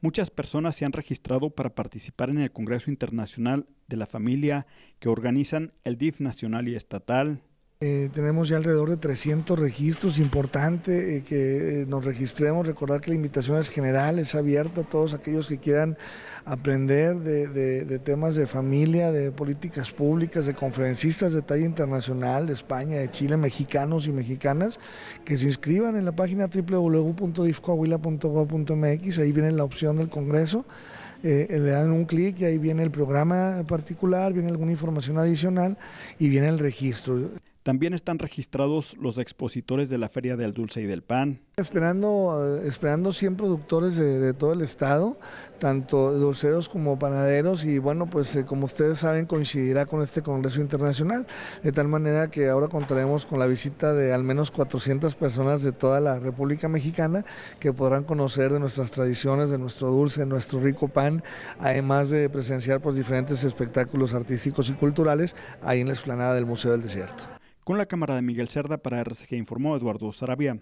Muchas personas se han registrado para participar en el Congreso Internacional de la Familia que organizan el DIF nacional y estatal, eh, tenemos ya alrededor de 300 registros, importante eh, que eh, nos registremos, recordar que la invitación es general, es abierta a todos aquellos que quieran aprender de, temas de familia, de políticas públicas, de conferencistas de talla internacional, de España, de Chile, mexicanos y mexicanas, que se inscriban en la página www.difcoahuila.gov.mx, ahí viene la opción del Congreso. le dan un clic y ahí viene el programa particular, viene alguna información adicional y viene el registro. También están registrados los expositores de la Feria del Dulce y del Pan. Esperando, eh, esperando 100 productores de, todo el estado, tanto dulceros como panaderos y bueno, pues eh, como ustedes saben coincidirá con este Congreso Internacional, de tal manera que ahora contaremos con la visita de al menos 400 personas de toda la República Mexicana que podrán conocer de nuestras tradiciones, de nuestro dulce, de nuestro rico pan, además de presenciar pues, diferentes espectáculos artísticos y culturales ahí en la explanada del Museo del Desierto. Con la cámara de Miguel Cerda para RCG informó Eduardo Sarabia.